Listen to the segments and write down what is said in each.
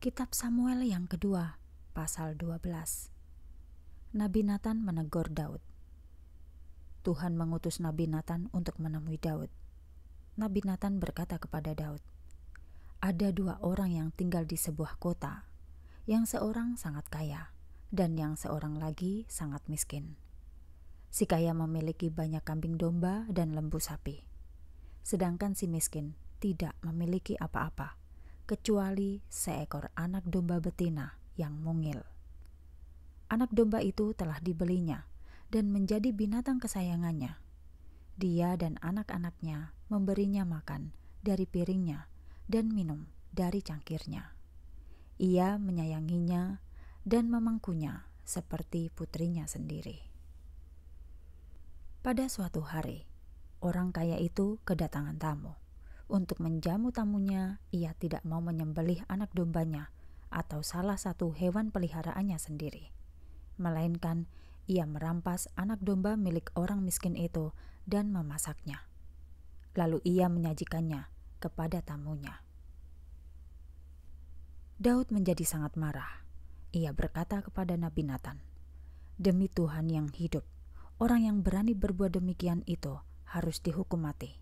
Kitab Samuel yang kedua, pasal 12. Nabi Nathan menegur Daud. Tuhan mengutus Nabi Nathan untuk menemui Daud. Nabi Nathan berkata kepada Daud, "Ada dua orang yang tinggal di sebuah kota, yang seorang sangat kaya dan yang seorang lagi sangat miskin. Si kaya memiliki banyak kambing domba dan lembu sapi, sedangkan si miskin tidak memiliki apa-apa." kecuali seekor anak domba betina yang mungil. Anak domba itu telah dibelinya dan menjadi binatang kesayangannya. Dia dan anak-anaknya memberinya makan dari piringnya dan minum dari cangkirnya. Ia menyayanginya dan memangkunya seperti putrinya sendiri. Pada suatu hari, orang kaya itu kedatangan tamu. Untuk menjamu tamunya, ia tidak mau menyembelih anak dombanya atau salah satu hewan peliharaannya sendiri. Melainkan, ia merampas anak domba milik orang miskin itu dan memasaknya. Lalu ia menyajikannya kepada tamunya. Daud menjadi sangat marah. Ia berkata kepada Nabi Nathan, "Demi Tuhan yang hidup, orang yang berani berbuat demikian itu harus dihukum mati.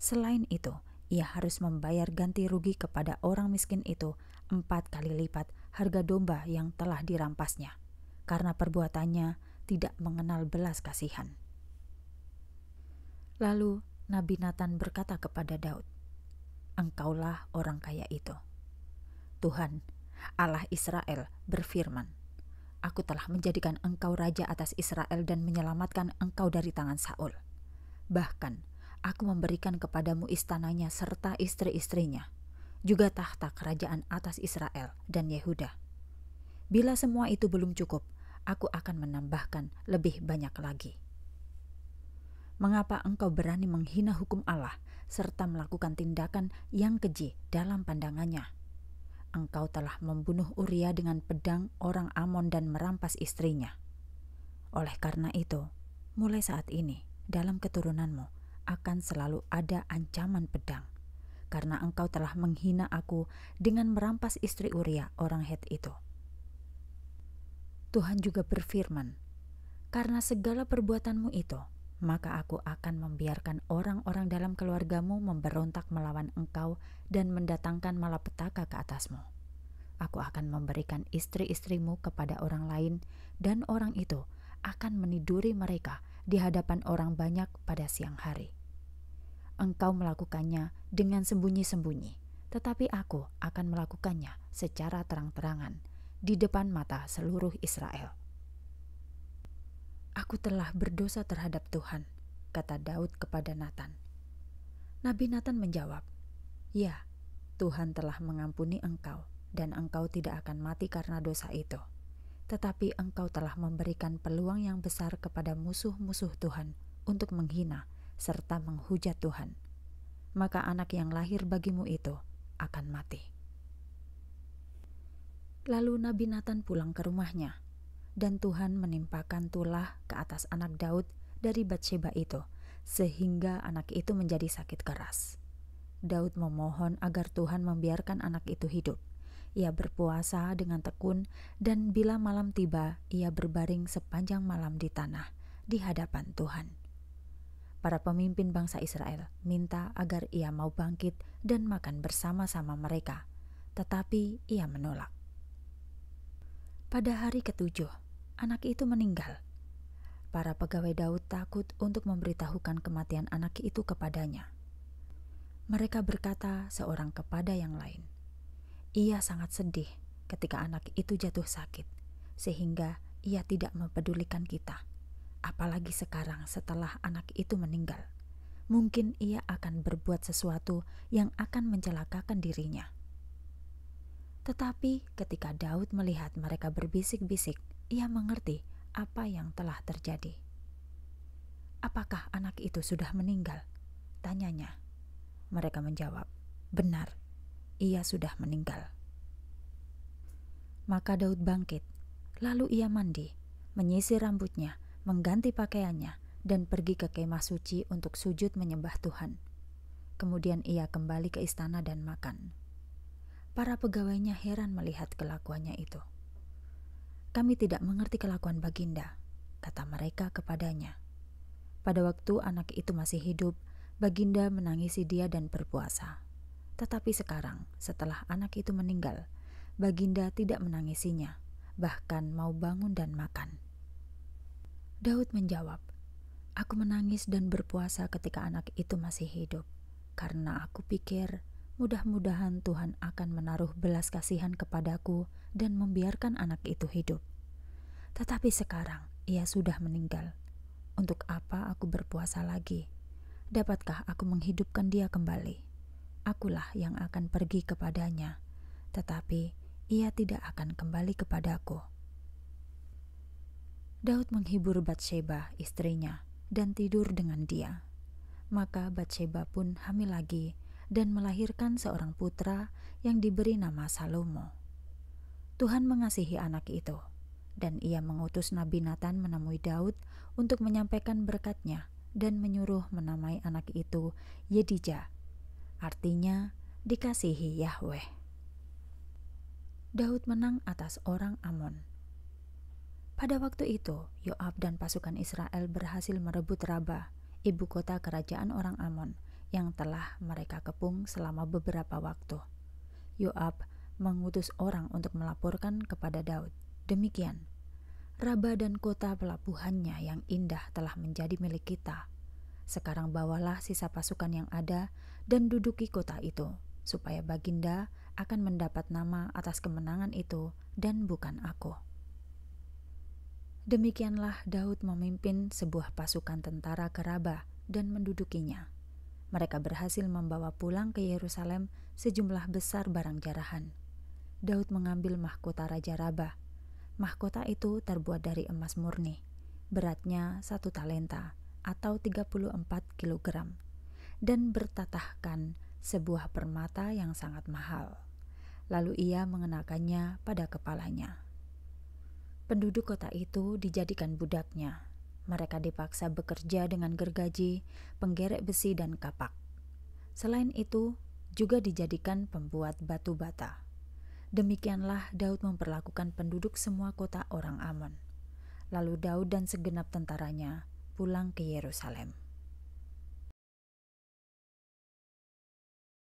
Selain itu, ia harus membayar ganti rugi kepada orang miskin itu empat kali lipat harga domba yang telah dirampasnya, karena perbuatannya tidak mengenal belas kasihan. Lalu Nabi Nathan berkata kepada Daud, Engkaulah orang kaya itu. Tuhan, Allah Israel berfirman, Aku telah menjadikan engkau raja atas Israel dan menyelamatkan engkau dari tangan Saul. Bahkan, aku memberikan kepadamu istananya serta istri-istrinya, juga tahta kerajaan atas Israel dan Yehuda. Bila semua itu belum cukup, aku akan menambahkan lebih banyak lagi. Mengapa engkau berani menghina hukum Allah serta melakukan tindakan yang keji dalam pandangannya? Engkau telah membunuh Uria dengan pedang orang Amon dan merampas istrinya. Oleh karena itu, mulai saat ini, dalam keturunanmu, akan selalu ada ancaman pedang, karena engkau telah menghina aku dengan merampas istri Uria, orang Het itu. Tuhan juga berfirman, "Karena segala perbuatanmu itu, maka aku akan membiarkan orang-orang dalam keluargamu memberontak melawan engkau dan mendatangkan malapetaka ke atasmu." Aku akan memberikan istri-istrimu kepada orang lain, dan orang itu akan meniduri mereka di hadapan orang banyak pada siang hari engkau melakukannya dengan sembunyi-sembunyi, tetapi aku akan melakukannya secara terang-terangan di depan mata seluruh Israel. Aku telah berdosa terhadap Tuhan, kata Daud kepada Nathan. Nabi Nathan menjawab, "Ya, Tuhan telah mengampuni engkau dan engkau tidak akan mati karena dosa itu. Tetapi engkau telah memberikan peluang yang besar kepada musuh-musuh Tuhan untuk menghina serta menghujat Tuhan, maka anak yang lahir bagimu itu akan mati. Lalu Nabi Nathan pulang ke rumahnya, dan Tuhan menimpakan tulah ke atas anak Daud dari Batsheba itu, sehingga anak itu menjadi sakit keras. Daud memohon agar Tuhan membiarkan anak itu hidup. Ia berpuasa dengan tekun, dan bila malam tiba, ia berbaring sepanjang malam di tanah di hadapan Tuhan para pemimpin bangsa Israel minta agar ia mau bangkit dan makan bersama-sama mereka, tetapi ia menolak. Pada hari ketujuh, anak itu meninggal. Para pegawai Daud takut untuk memberitahukan kematian anak itu kepadanya. Mereka berkata seorang kepada yang lain, "Ia sangat sedih ketika anak itu jatuh sakit, sehingga ia tidak mempedulikan kita." Apalagi sekarang setelah anak itu meninggal. Mungkin ia akan berbuat sesuatu yang akan mencelakakan dirinya. Tetapi ketika Daud melihat mereka berbisik-bisik, ia mengerti apa yang telah terjadi. Apakah anak itu sudah meninggal? Tanyanya. Mereka menjawab, benar, ia sudah meninggal. Maka Daud bangkit, lalu ia mandi, menyisir rambutnya, mengganti pakaiannya, dan pergi ke kemah suci untuk sujud menyembah Tuhan. Kemudian ia kembali ke istana dan makan. Para pegawainya heran melihat kelakuannya itu. "Kami tidak mengerti kelakuan Baginda," kata mereka kepadanya. Pada waktu anak itu masih hidup, Baginda menangisi dia dan berpuasa. Tetapi sekarang, setelah anak itu meninggal, Baginda tidak menangisinya, bahkan mau bangun dan makan. Daud menjawab, Aku menangis dan berpuasa ketika anak itu masih hidup, karena aku pikir mudah-mudahan Tuhan akan menaruh belas kasihan kepadaku dan membiarkan anak itu hidup. Tetapi sekarang ia sudah meninggal. Untuk apa aku berpuasa lagi? Dapatkah aku menghidupkan dia kembali? Akulah yang akan pergi kepadanya, tetapi ia tidak akan kembali kepadaku. Daud menghibur Batsheba, istrinya, dan tidur dengan dia. Maka Batsheba pun hamil lagi dan melahirkan seorang putra yang diberi nama Salomo. Tuhan mengasihi anak itu, dan ia mengutus Nabi Nathan menemui Daud untuk menyampaikan berkatnya dan menyuruh menamai anak itu Yedija, artinya dikasihi Yahweh. Daud menang atas orang Amon pada waktu itu, Yoab dan pasukan Israel berhasil merebut Rabah, ibu kota kerajaan orang Amon, yang telah mereka kepung selama beberapa waktu. Yoab mengutus orang untuk melaporkan kepada Daud. Demikian, Rabah dan kota pelabuhannya yang indah telah menjadi milik kita. Sekarang bawalah sisa pasukan yang ada dan duduki kota itu, supaya Baginda akan mendapat nama atas kemenangan itu dan bukan aku.' Demikianlah Daud memimpin sebuah pasukan tentara ke dan mendudukinya. Mereka berhasil membawa pulang ke Yerusalem sejumlah besar barang jarahan. Daud mengambil mahkota Raja Rabah. Mahkota itu terbuat dari emas murni, beratnya satu talenta atau 34 kg, dan bertatahkan sebuah permata yang sangat mahal. Lalu ia mengenakannya pada kepalanya. Penduduk kota itu dijadikan budaknya. Mereka dipaksa bekerja dengan gergaji, penggerek besi, dan kapak. Selain itu, juga dijadikan pembuat batu bata. Demikianlah Daud memperlakukan penduduk semua kota orang Amon. Lalu Daud dan segenap tentaranya pulang ke Yerusalem.